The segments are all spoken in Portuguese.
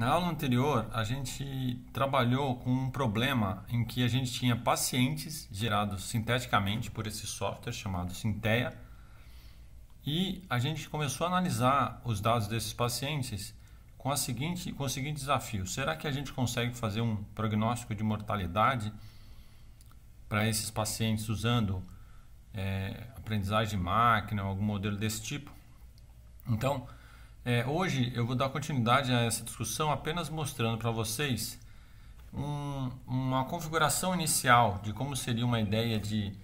Na aula anterior, a gente trabalhou com um problema em que a gente tinha pacientes gerados sinteticamente por esse software chamado Sintea e a gente começou a analisar os dados desses pacientes com, a seguinte, com o seguinte desafio: será que a gente consegue fazer um prognóstico de mortalidade para esses pacientes usando é, aprendizagem de máquina, algum modelo desse tipo? Então, é, hoje eu vou dar continuidade a essa discussão apenas mostrando para vocês um, uma configuração inicial de como seria uma ideia de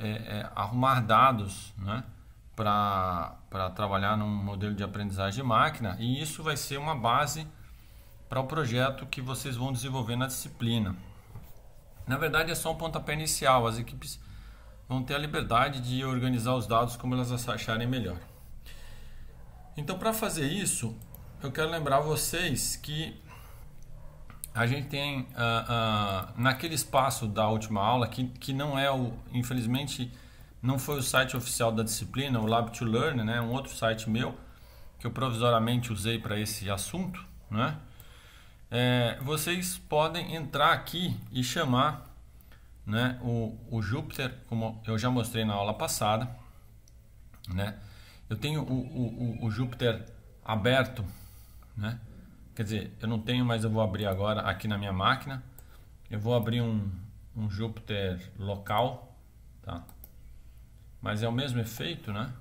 é, é, arrumar dados né, para trabalhar num modelo de aprendizagem de máquina e isso vai ser uma base para o projeto que vocês vão desenvolver na disciplina. Na verdade é só um pontapé inicial, as equipes vão ter a liberdade de organizar os dados como elas acharem melhor. Então, para fazer isso, eu quero lembrar vocês que a gente tem uh, uh, naquele espaço da última aula que, que não é o, infelizmente, não foi o site oficial da disciplina, o Lab to Learn, né, é um outro site meu que eu provisoriamente usei para esse assunto, né? É, vocês podem entrar aqui e chamar né, o, o Júpiter, como eu já mostrei na aula passada, né? eu tenho o, o, o Júpiter aberto, né? Quer dizer, eu não tenho, mas eu vou abrir agora aqui na minha máquina. Eu vou abrir um, um Júpiter local, tá? Mas é o mesmo efeito, né?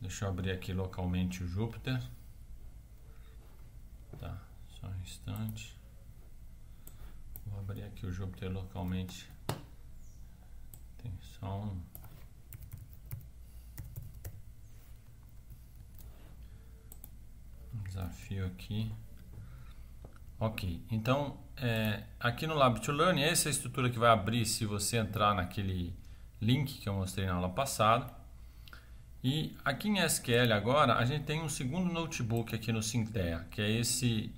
Deixa eu abrir aqui localmente o Júpiter. Tá, só um instante. Vou abrir aqui o Júpiter localmente. Tem só um... desafio aqui. Ok, então é, aqui no Lab to Learn, essa é a estrutura que vai abrir se você entrar naquele link que eu mostrei na aula passada. E aqui em SQL agora, a gente tem um segundo notebook aqui no Syntea, que é esse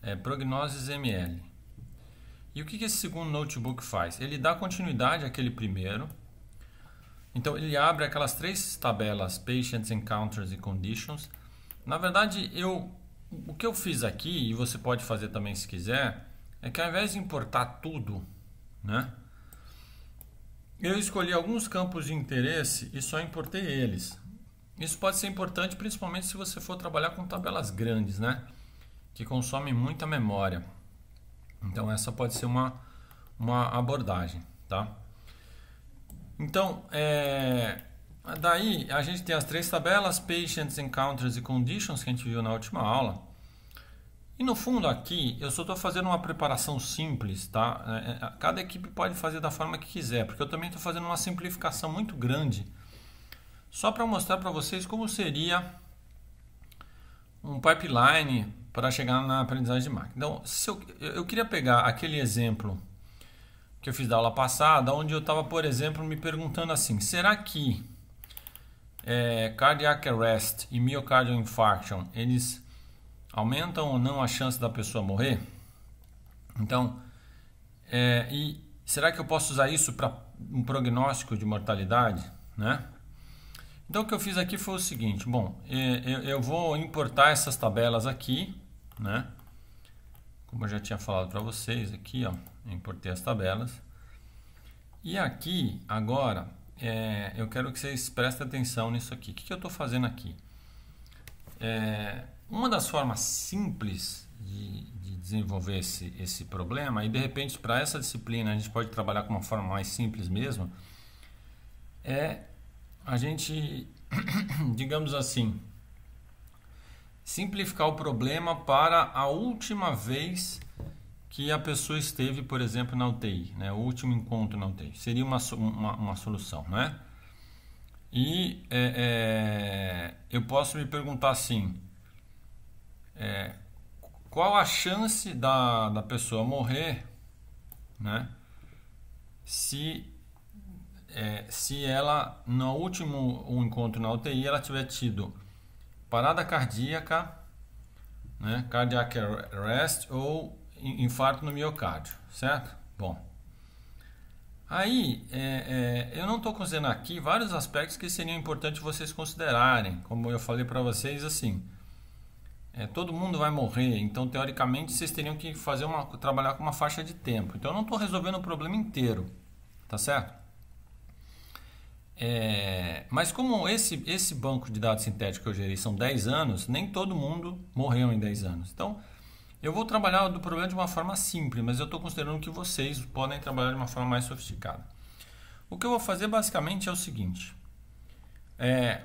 é, Prognosis ML. E o que, que esse segundo notebook faz? Ele dá continuidade àquele primeiro. Então ele abre aquelas três tabelas, Patients, Encounters e Conditions, na verdade, eu o que eu fiz aqui, e você pode fazer também se quiser, é que ao invés de importar tudo, né? Eu escolhi alguns campos de interesse e só importei eles. Isso pode ser importante principalmente se você for trabalhar com tabelas grandes, né? Que consomem muita memória. Então essa pode ser uma, uma abordagem, tá? Então, é, Daí a gente tem as três tabelas, patients, encounters e conditions que a gente viu na última aula. E no fundo aqui eu só estou fazendo uma preparação simples, tá? É, é, cada equipe pode fazer da forma que quiser, porque eu também estou fazendo uma simplificação muito grande, só para mostrar para vocês como seria um pipeline para chegar na aprendizagem de máquina. Então, se eu, eu queria pegar aquele exemplo que eu fiz da aula passada, onde eu estava, por exemplo, me perguntando assim: será que é, cardiac arrest e myocardial infarction, eles aumentam ou não a chance da pessoa morrer? Então, é, e será que eu posso usar isso para um prognóstico de mortalidade, né? Então, o que eu fiz aqui foi o seguinte, bom, eu, é, é, eu vou importar essas tabelas aqui, né? Como eu já tinha falado para vocês aqui, ó, importei as tabelas. E aqui, agora, é, eu quero que vocês prestem atenção nisso aqui. O que, que eu estou fazendo aqui? É, uma das formas simples de, de desenvolver esse, esse problema, e de repente para essa disciplina a gente pode trabalhar com uma forma mais simples mesmo, é a gente, digamos assim, simplificar o problema para a última vez que a pessoa esteve, por exemplo, na UTI, né? o último encontro na UTI. Seria uma, uma, uma solução, né? E é, é, eu posso me perguntar assim: é, qual a chance da, da pessoa morrer né, se, é, se ela, no último um encontro na UTI, ela tiver tido parada cardíaca, né, cardiac arrest ou infarto no miocárdio, certo? Bom, aí é, é, eu não estou considerando aqui vários aspectos que seriam importantes vocês considerarem, como eu falei para vocês assim. É, todo mundo vai morrer, então teoricamente vocês teriam que fazer uma, trabalhar com uma faixa de tempo. Então eu não estou resolvendo o problema inteiro, tá certo? É, mas como esse, esse banco de dados sintético que eu gerei são 10 anos, nem todo mundo morreu em 10 anos. Então eu vou trabalhar do problema de uma forma simples, mas eu estou considerando que vocês podem trabalhar de uma forma mais sofisticada. O que eu vou fazer basicamente é o seguinte: é,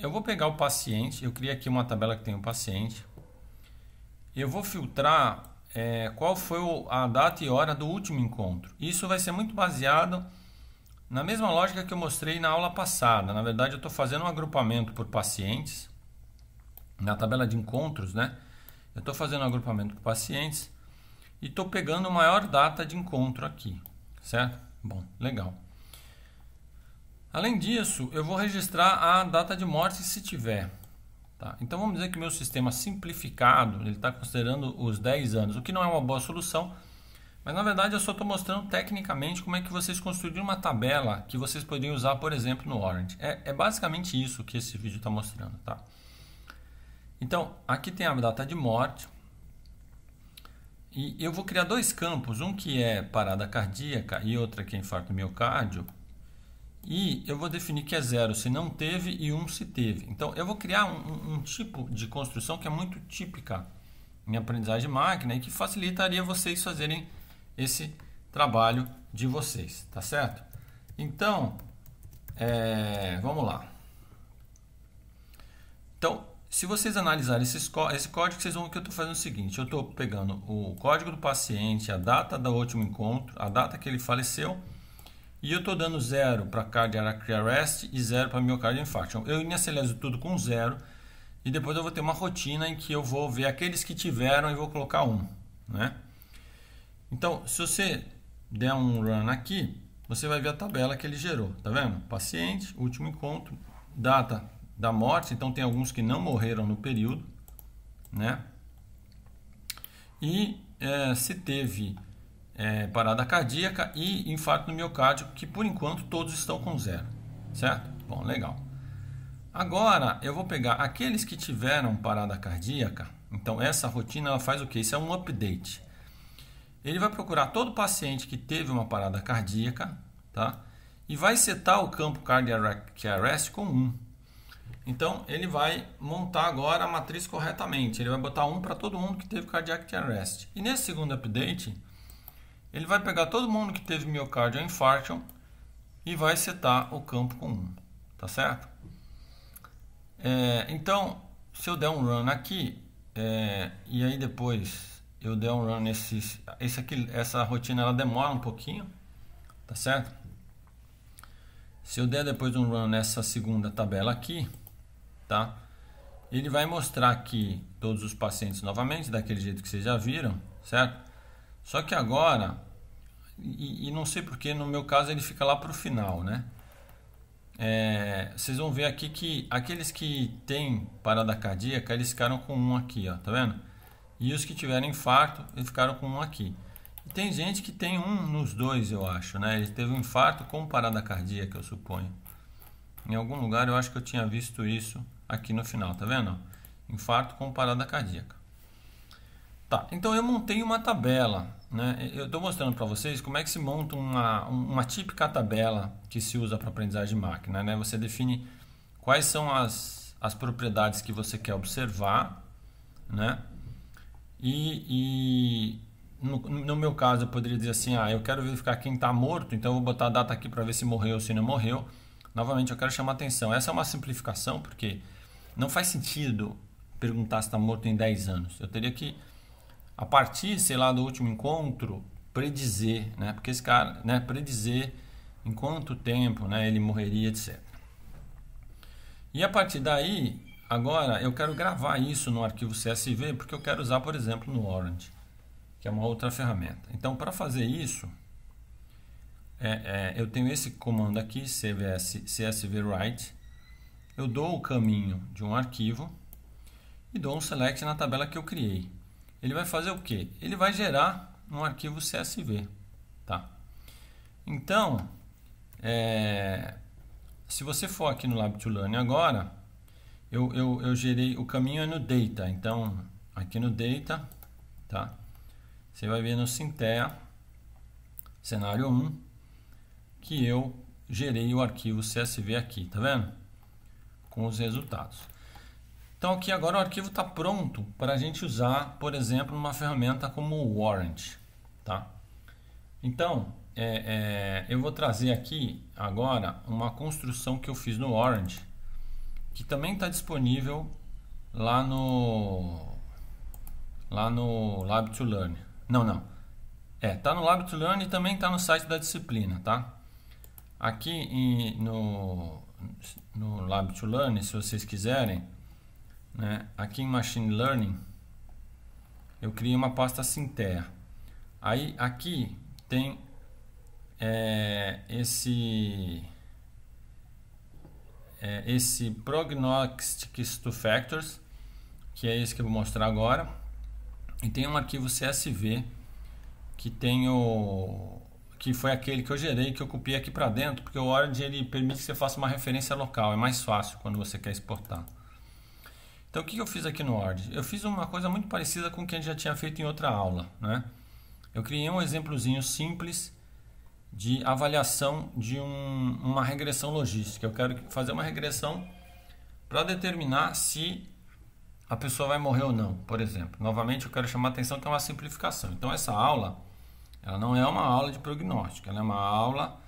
eu vou pegar o paciente, eu criei aqui uma tabela que tem o um paciente, eu vou filtrar é, qual foi a data e hora do último encontro. Isso vai ser muito baseado na mesma lógica que eu mostrei na aula passada. Na verdade, eu estou fazendo um agrupamento por pacientes na tabela de encontros, né? Eu estou fazendo um agrupamento com pacientes e estou pegando a maior data de encontro aqui, certo? Bom, legal. Além disso, eu vou registrar a data de morte se tiver. Tá? Então vamos dizer que meu sistema simplificado ele está considerando os 10 anos, o que não é uma boa solução, mas na verdade eu só estou mostrando tecnicamente como é que vocês construíram uma tabela que vocês poderiam usar, por exemplo, no Orange. É, é basicamente isso que esse vídeo está mostrando. Tá? Então, aqui tem a data de morte. E eu vou criar dois campos, um que é parada cardíaca e outro que é infarto miocárdio. E eu vou definir que é zero se não teve e um se teve. Então, eu vou criar um, um tipo de construção que é muito típica em aprendizagem de máquina e que facilitaria vocês fazerem esse trabalho de vocês, tá certo? Então, é, vamos lá. Então, se vocês analisarem esse, esse código, vocês vão ver que eu estou fazendo o seguinte: eu estou pegando o código do paciente, a data do último encontro, a data que ele faleceu, e eu estou dando zero para cardiac arrest e zero para miocárdio infarto. Eu inicializo tudo com zero e depois eu vou ter uma rotina em que eu vou ver aqueles que tiveram e vou colocar um, né? Então, se você der um run aqui, você vai ver a tabela que ele gerou, tá vendo? Paciente, último encontro, data da morte, então tem alguns que não morreram no período, né? E é, se teve é, parada cardíaca e infarto no miocárdio, que por enquanto todos estão com zero, certo? Bom, legal. Agora eu vou pegar aqueles que tiveram parada cardíaca, então essa rotina ela faz o que? Isso é um update. Ele vai procurar todo paciente que teve uma parada cardíaca, tá? E vai setar o campo cardiac é arrest com 1. Então ele vai montar agora a matriz corretamente. Ele vai botar um para todo mundo que teve cardiac arrest. E nesse segundo update, ele vai pegar todo mundo que teve miocardial infarction e vai setar o campo com 1, tá certo? É, então, se eu der um run aqui, é, e aí depois eu der um run nesse, esse aqui, essa rotina ela demora um pouquinho, tá certo? Se eu der depois um run nessa segunda tabela aqui, tá? Ele vai mostrar aqui todos os pacientes novamente, daquele jeito que vocês já viram, certo? Só que agora, e, e não sei porque no meu caso ele fica lá para o final, né? É, vocês vão ver aqui que aqueles que têm parada cardíaca, eles ficaram com um aqui, ó, tá vendo? E os que tiveram infarto, eles ficaram com um aqui. E tem gente que tem um nos dois, eu acho, né? Ele teve um infarto com parada cardíaca, eu suponho. Em algum lugar eu acho que eu tinha visto isso aqui no final, tá vendo? Infarto com parada cardíaca. Tá, então eu montei uma tabela, né? Eu estou mostrando para vocês como é que se monta uma, uma típica tabela que se usa para aprendizagem de máquina, né? Você define quais são as, as propriedades que você quer observar, né? E, e no, no, meu caso eu poderia dizer assim, ah, eu quero verificar quem está morto, então eu vou botar a data aqui para ver se morreu ou se não morreu novamente, eu quero chamar a atenção. Essa é uma simplificação, porque não faz sentido perguntar se está morto em 10 anos. Eu teria que, a partir, sei lá, do último encontro, predizer, né? Porque esse cara, né? Predizer em quanto tempo, né? Ele morreria, etc. E a partir daí, agora eu quero gravar isso no arquivo CSV porque eu quero usar, por exemplo, no Orange, que é uma outra ferramenta. Então, para fazer isso, é, é, eu tenho esse comando aqui, cvs, csvwrite, eu dou o caminho de um arquivo e dou um select na tabela que eu criei. Ele vai fazer o quê? Ele vai gerar um arquivo CSV. Tá? Então, é, se você for aqui no lab agora, eu, eu, eu gerei, o caminho é no data, então aqui no data, tá? Você vai ver no Sintea, cenário 1, que eu gerei o arquivo CSV aqui, tá vendo? Com os resultados. Então aqui agora o arquivo está pronto para a gente usar, por exemplo, uma ferramenta como o Warrant, tá? Então é, é, eu vou trazer aqui agora uma construção que eu fiz no Warrant, que também está disponível lá no lá no Lab to Learn. Não, não. É, tá no Lab to Learn e também está no site da disciplina, tá? Aqui em, no, no Lab to Learn, se vocês quiserem, né, aqui em Machine Learning, eu criei uma pasta Sintea. Aí aqui tem é, esse é, esse Prognostics to Factors, que é esse que eu vou mostrar agora. E tem um arquivo CSV que tem o, que foi aquele que eu gerei, que eu copiei aqui para dentro, porque o Orange ele permite que você faça uma referência local, é mais fácil quando você quer exportar. Então o que eu fiz aqui no Word? Eu fiz uma coisa muito parecida com o que a gente já tinha feito em outra aula, né? Eu criei um exemplozinho simples de avaliação de um, uma regressão logística. Eu quero fazer uma regressão para determinar se a pessoa vai morrer ou não, por exemplo. Novamente, eu quero chamar a atenção que é uma simplificação. Então, essa aula ela não é uma aula de prognóstico, ela é uma aula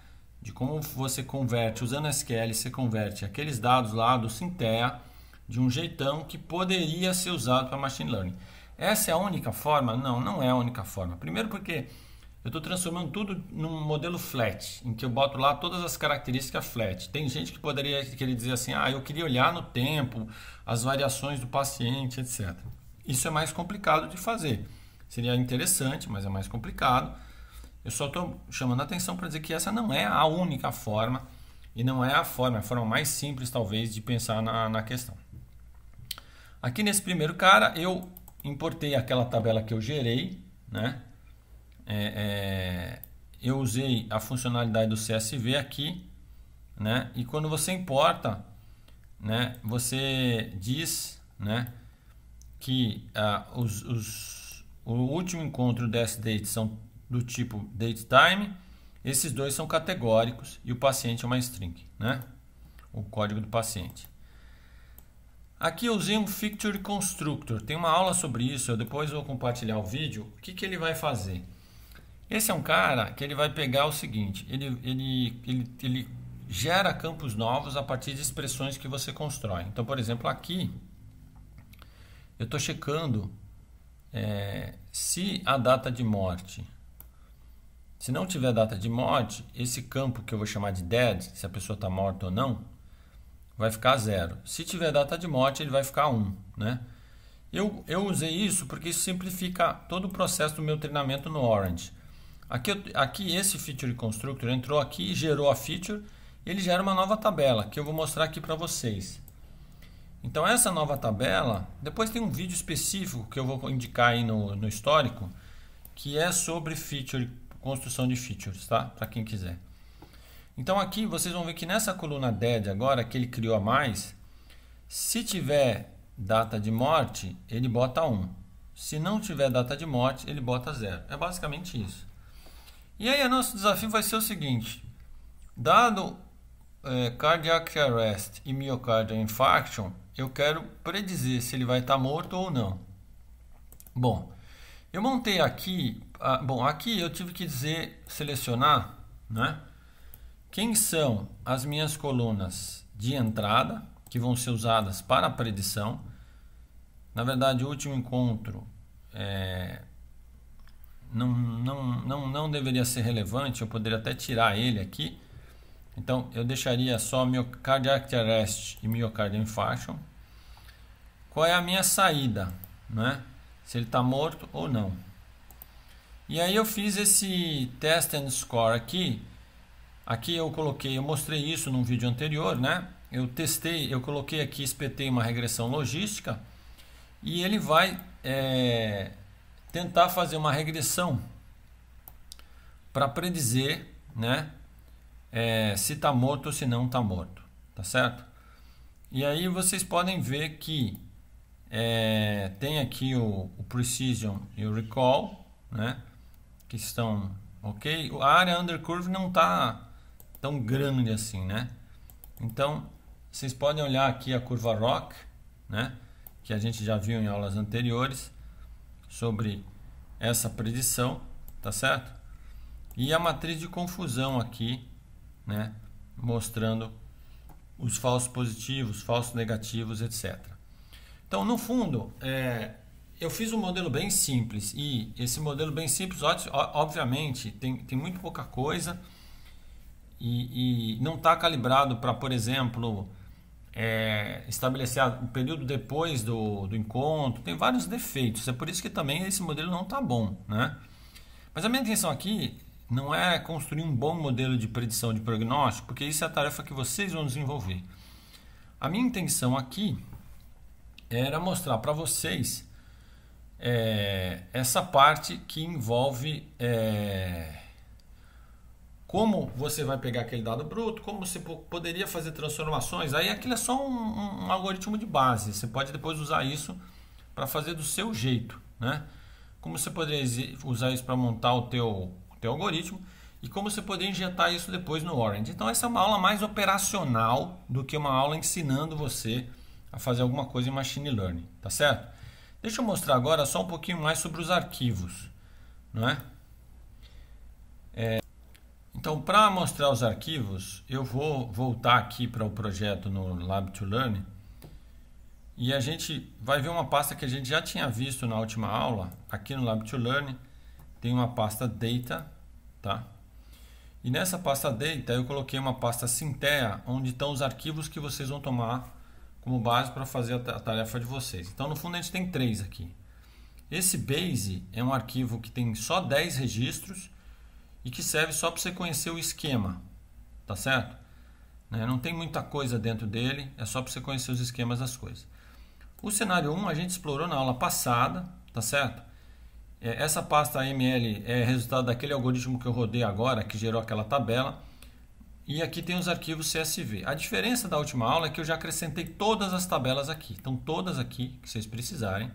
de como você converte, usando SQL, você converte aqueles dados lá do Sintea de um jeitão que poderia ser usado para Machine Learning. Essa é a única forma? Não, não é a única forma. Primeiro porque eu estou transformando tudo num modelo flat, em que eu boto lá todas as características flat. Tem gente que poderia querer dizer assim, ah, eu queria olhar no tempo, as variações do paciente, etc. Isso é mais complicado de fazer. Seria interessante, mas é mais complicado. Eu só estou chamando a atenção para dizer que essa não é a única forma e não é a forma, é a forma mais simples talvez de pensar na, na questão. Aqui nesse primeiro cara eu importei aquela tabela que eu gerei, né? É, é, eu usei a funcionalidade do CSV aqui, né? E quando você importa, né? Você diz, né? Que ah, os, os o último encontro e o date são do tipo date time. Esses dois são categóricos e o paciente é uma string, né? O código do paciente. Aqui eu usei um Fixture Constructor. Tem uma aula sobre isso, eu depois vou compartilhar o vídeo. O que, que ele vai fazer? Esse é um cara que ele vai pegar o seguinte, ele, ele, ele, ele gera campos novos a partir de expressões que você constrói. Então, por exemplo, aqui eu estou checando é, se a data de morte, se não tiver data de morte, esse campo que eu vou chamar de dead, se a pessoa está morta ou não, vai ficar zero. Se tiver data de morte, ele vai ficar Um, né? eu, eu usei isso porque isso simplifica todo o processo do meu treinamento no Orange. Aqui, aqui esse feature constructor entrou aqui, gerou a feature, ele gera uma nova tabela que eu vou mostrar aqui para vocês. Então essa nova tabela, depois tem um vídeo específico que eu vou indicar aí no, no histórico, que é sobre feature, construção de features, tá? Para quem quiser. Então aqui vocês vão ver que nessa coluna dead agora que ele criou a mais, se tiver data de morte, ele bota 1. Se não tiver data de morte, ele bota 0. É basicamente isso. E aí o nosso desafio vai ser o seguinte, dado é, cardiac arrest e myocardial infarction, eu quero predizer se ele vai estar tá morto ou não. Bom, eu montei aqui, ah, bom, aqui eu tive que dizer, selecionar, né? Quem são as minhas colunas de entrada que vão ser usadas para a predição? Na verdade, o último encontro é, não, não, não, não deveria ser relevante, eu poderia até tirar ele aqui, então eu deixaria só miocardial arrest e miocardial infarction. Qual é a minha saída, né? Se ele está morto ou não. E aí eu fiz esse test and score aqui. Aqui eu coloquei, eu mostrei isso num vídeo anterior, né? Eu testei, eu coloquei aqui, espetei uma regressão logística e ele vai é, tentar fazer uma regressão para predizer, né? é, se está morto ou se não está morto, tá certo? E aí vocês podem ver que é, tem aqui o, o, Precision e o Recall, né? Que estão ok. A área under curve não está tão grande assim, né? Então, vocês podem olhar aqui a curva Rock, né? Que a gente já viu em aulas anteriores sobre essa predição, tá certo? E a matriz de confusão aqui, né, mostrando os falsos positivos, falsos negativos, etc. Então, no fundo, é, eu fiz um modelo bem simples e esse modelo bem simples, obviamente, tem, tem muito pouca coisa e, e não está calibrado para, por exemplo, é, estabelecer o um período depois do, do encontro, tem vários defeitos. É por isso que também esse modelo não está bom, né? Mas a minha intenção aqui não é construir um bom modelo de predição de prognóstico, porque isso é a tarefa que vocês vão desenvolver. A minha intenção aqui era mostrar para vocês é, essa parte que envolve é, como você vai pegar aquele dado bruto, como você poderia fazer transformações. Aí aquilo é só um, um algoritmo de base. Você pode depois usar isso para fazer do seu jeito, né? Como você poderia usar isso para montar o teu teu algoritmo e como você poder injetar isso depois no Orange. Então essa é uma aula mais operacional do que uma aula ensinando você a fazer alguma coisa em machine learning, tá certo? Deixa eu mostrar agora só um pouquinho mais sobre os arquivos, não é? é então para mostrar os arquivos eu vou voltar aqui para o projeto no Lab to Learn e a gente vai ver uma pasta que a gente já tinha visto na última aula aqui no Lab to Learn tem uma pasta Data tá? E nessa pasta Data então, eu coloquei uma pasta Sintea, onde estão os arquivos que vocês vão tomar como base para fazer a tarefa de vocês. Então no fundo a gente tem três aqui. Esse Base é um arquivo que tem só 10 registros e que serve só para você conhecer o esquema, tá certo? Né? Não tem muita coisa dentro dele, é só para você conhecer os esquemas das coisas. O cenário 1 a gente explorou na aula passada, tá certo? É, essa pasta ML é resultado daquele algoritmo que eu rodei agora, que gerou aquela tabela. E aqui tem os arquivos CSV. A diferença da última aula é que eu já acrescentei todas as tabelas aqui. estão todas aqui que vocês precisarem.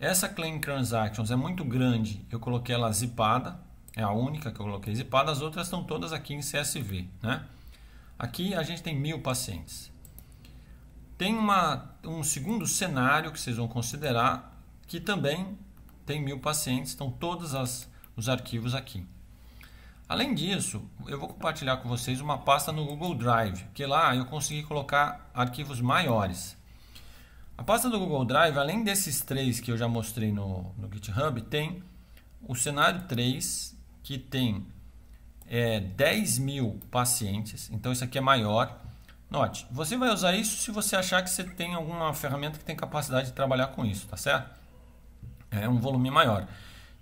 Essa Claim Transactions é muito grande, eu coloquei ela zipada. É a única que eu coloquei zipada. As outras estão todas aqui em CSV. Né? Aqui a gente tem mil pacientes. Tem uma, um segundo cenário que vocês vão considerar, que também tem mil pacientes, estão todos as, os arquivos aqui. Além disso, eu vou compartilhar com vocês uma pasta no Google Drive, que lá eu consegui colocar arquivos maiores. A pasta do Google Drive, além desses três que eu já mostrei no, no GitHub, tem o cenário 3, que tem é, 10 mil pacientes, então isso aqui é maior. Note, você vai usar isso se você achar que você tem alguma ferramenta que tem capacidade de trabalhar com isso, tá certo? É um volume maior.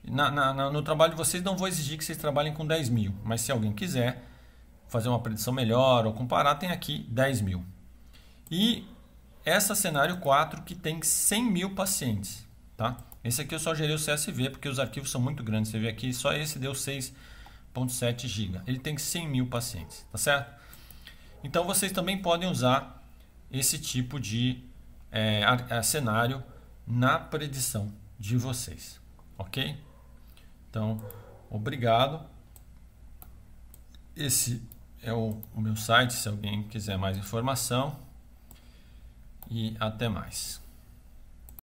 Na, na, no trabalho de vocês, não vou exigir que vocês trabalhem com 10 mil, mas se alguém quiser fazer uma predição melhor ou comparar, tem aqui 10 mil. E essa cenário 4 que tem 100 mil pacientes. Tá? Esse aqui eu só gerei o CSV porque os arquivos são muito grandes. Você vê aqui, só esse deu 6.7 GB. Ele tem 100 mil pacientes, tá certo? Então vocês também podem usar esse tipo de é, cenário na predição de vocês, ok? Então, obrigado. Esse é o, o meu site, se alguém quiser mais informação. E até mais.